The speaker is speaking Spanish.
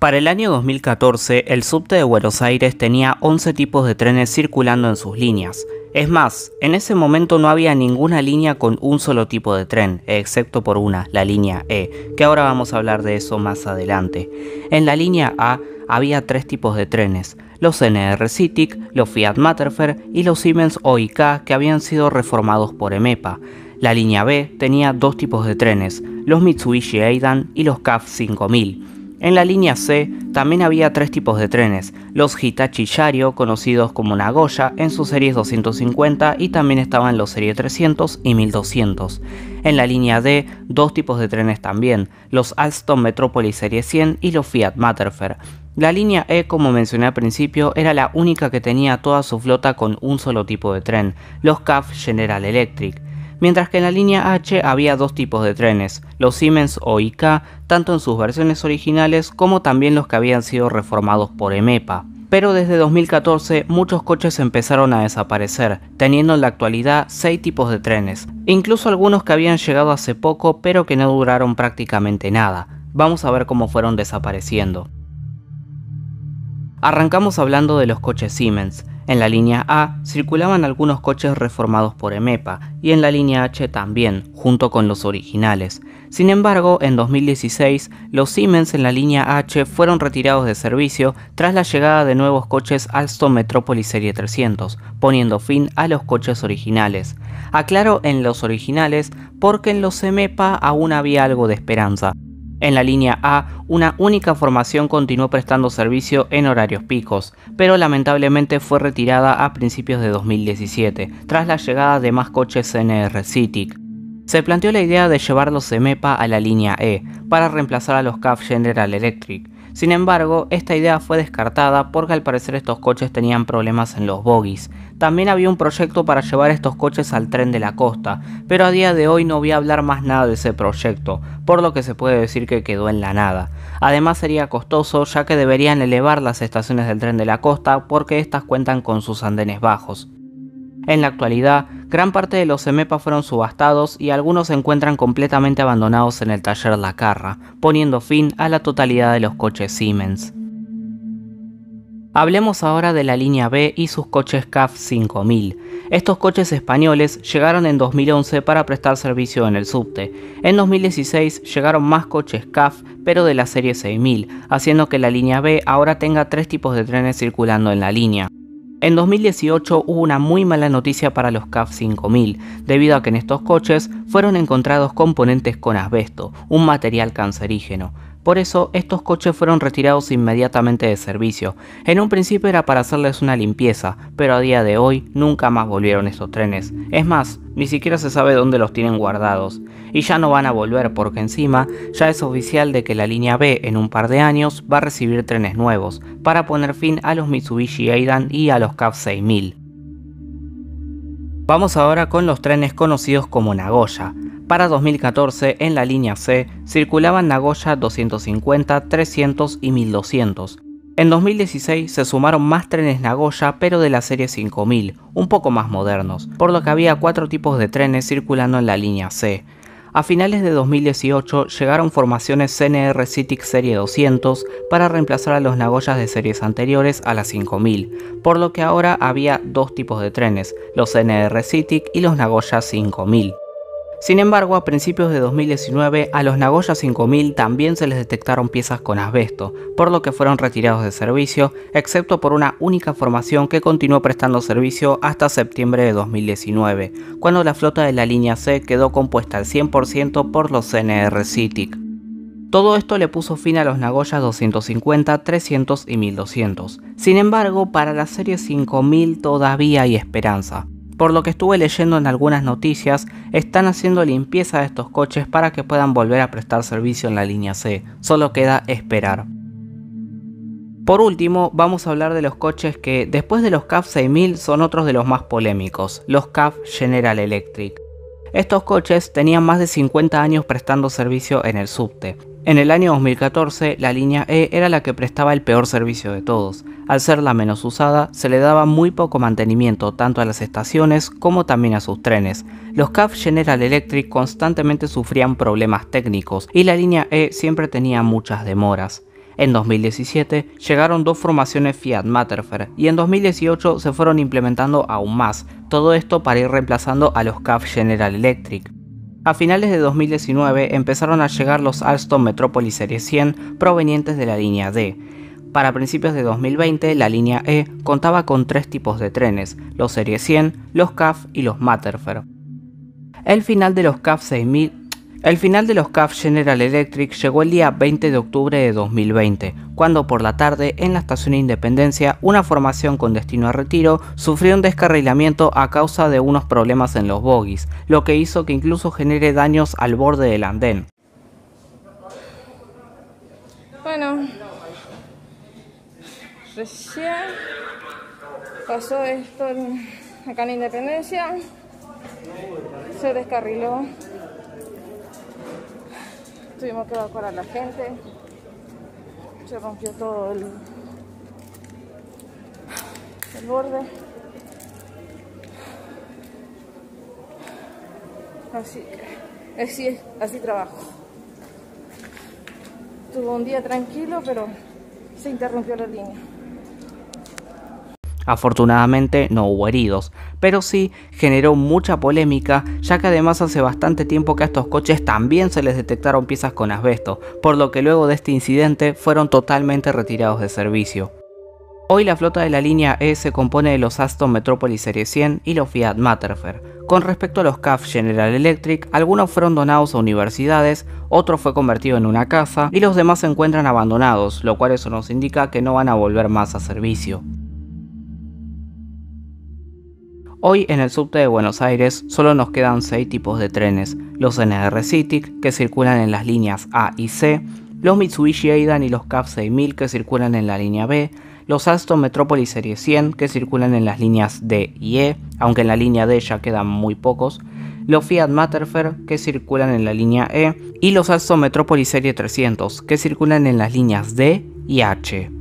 Para el año 2014, el subte de Buenos Aires tenía 11 tipos de trenes circulando en sus líneas. Es más, en ese momento no había ninguna línea con un solo tipo de tren, excepto por una, la línea E, que ahora vamos a hablar de eso más adelante. En la línea A había tres tipos de trenes, los NR Citic, los Fiat Matterfer y los Siemens OIK que habían sido reformados por EMEPA. La línea B tenía dos tipos de trenes, los Mitsubishi Aidan y los CAF 5000. En la línea C también había tres tipos de trenes, los Hitachi Yario, conocidos como Nagoya en sus series 250 y también estaban los serie 300 y 1200. En la línea D, dos tipos de trenes también, los Alstom Metropolis serie 100 y los Fiat Matterfer. La línea E, como mencioné al principio, era la única que tenía toda su flota con un solo tipo de tren, los CAF General Electric mientras que en la línea H había dos tipos de trenes, los Siemens o IK, tanto en sus versiones originales como también los que habían sido reformados por EMEPA. Pero desde 2014 muchos coches empezaron a desaparecer, teniendo en la actualidad 6 tipos de trenes, incluso algunos que habían llegado hace poco pero que no duraron prácticamente nada. Vamos a ver cómo fueron desapareciendo. Arrancamos hablando de los coches Siemens. En la línea A circulaban algunos coches reformados por EMEPA y en la línea H también, junto con los originales. Sin embargo, en 2016, los Siemens en la línea H fueron retirados de servicio tras la llegada de nuevos coches Alstom Metropolis Serie 300, poniendo fin a los coches originales. Aclaro en los originales porque en los EMEPA aún había algo de esperanza. En la línea A, una única formación continuó prestando servicio en horarios picos, pero lamentablemente fue retirada a principios de 2017, tras la llegada de más coches NR city Se planteó la idea de llevar los MEPA a la línea E, para reemplazar a los CAF General Electric, sin embargo, esta idea fue descartada porque al parecer estos coches tenían problemas en los bogies. También había un proyecto para llevar estos coches al tren de la costa, pero a día de hoy no voy a hablar más nada de ese proyecto, por lo que se puede decir que quedó en la nada. Además sería costoso ya que deberían elevar las estaciones del tren de la costa porque estas cuentan con sus andenes bajos. En la actualidad, Gran parte de los EMEPA fueron subastados y algunos se encuentran completamente abandonados en el taller La Carra, poniendo fin a la totalidad de los coches Siemens. Hablemos ahora de la línea B y sus coches CAF 5000. Estos coches españoles llegaron en 2011 para prestar servicio en el subte. En 2016 llegaron más coches CAF, pero de la serie 6000, haciendo que la línea B ahora tenga tres tipos de trenes circulando en la línea. En 2018 hubo una muy mala noticia para los CAF 5000, debido a que en estos coches fueron encontrados componentes con asbesto, un material cancerígeno. Por eso, estos coches fueron retirados inmediatamente de servicio. En un principio era para hacerles una limpieza, pero a día de hoy nunca más volvieron estos trenes. Es más, ni siquiera se sabe dónde los tienen guardados. Y ya no van a volver porque encima ya es oficial de que la línea B en un par de años va a recibir trenes nuevos, para poner fin a los Mitsubishi Aidan y a los cap 6000. Vamos ahora con los trenes conocidos como Nagoya. Para 2014, en la línea C, circulaban Nagoya 250, 300 y 1200. En 2016 se sumaron más trenes Nagoya, pero de la serie 5000, un poco más modernos, por lo que había cuatro tipos de trenes circulando en la línea C. A finales de 2018 llegaron formaciones CNR Citic Serie 200 para reemplazar a los Nagoyas de series anteriores a las 5000, por lo que ahora había dos tipos de trenes, los CNR Citic y los Nagoya 5000. Sin embargo, a principios de 2019 a los Nagoya 5000 también se les detectaron piezas con asbesto, por lo que fueron retirados de servicio, excepto por una única formación que continuó prestando servicio hasta septiembre de 2019, cuando la flota de la línea C quedó compuesta al 100% por los CNR Citic. Todo esto le puso fin a los Nagoya 250, 300 y 1200. Sin embargo, para la serie 5000 todavía hay esperanza. Por lo que estuve leyendo en algunas noticias, están haciendo limpieza de estos coches para que puedan volver a prestar servicio en la línea C, solo queda esperar. Por último, vamos a hablar de los coches que, después de los CAF 6000, son otros de los más polémicos, los CAF General Electric. Estos coches tenían más de 50 años prestando servicio en el subte, en el año 2014, la línea E era la que prestaba el peor servicio de todos. Al ser la menos usada, se le daba muy poco mantenimiento tanto a las estaciones como también a sus trenes. Los CAF General Electric constantemente sufrían problemas técnicos y la línea E siempre tenía muchas demoras. En 2017 llegaron dos formaciones Fiat Matterfer y en 2018 se fueron implementando aún más, todo esto para ir reemplazando a los CAF General Electric. A finales de 2019 empezaron a llegar los Alstom Metropolis Serie 100 provenientes de la línea D. Para principios de 2020, la línea E contaba con tres tipos de trenes, los Serie 100, los CAF y los Matterfer. El final de los CAF 6000 el final de los CAF General Electric llegó el día 20 de octubre de 2020, cuando por la tarde en la estación Independencia una formación con destino a retiro sufrió un descarrilamiento a causa de unos problemas en los bogies, lo que hizo que incluso genere daños al borde del andén. Bueno, recién pasó esto acá en Independencia, se descarriló Tuvimos que evacuar a la gente. Se rompió todo el, borde. Así que así, así trabajo. Tuvo un día tranquilo, pero se interrumpió la línea. Afortunadamente no hubo heridos, pero sí generó mucha polémica, ya que además hace bastante tiempo que a estos coches también se les detectaron piezas con asbesto, por lo que luego de este incidente fueron totalmente retirados de servicio. Hoy la flota de la línea E se compone de los Aston Metropolis Serie 100 y los Fiat Matterfer. Con respecto a los CAF General Electric, algunos fueron donados a universidades, otro fue convertido en una casa y los demás se encuentran abandonados, lo cual eso nos indica que no van a volver más a servicio. Hoy en el subte de Buenos Aires solo nos quedan 6 tipos de trenes, los NR City, que circulan en las líneas A y C, los Mitsubishi Aidan y los CAF 6000 que circulan en la línea B, los Aston Metropolis Serie 100 que circulan en las líneas D y E, aunque en la línea D ya quedan muy pocos, los Fiat Materfer que circulan en la línea E y los Aston Metropolis Serie 300 que circulan en las líneas D y H.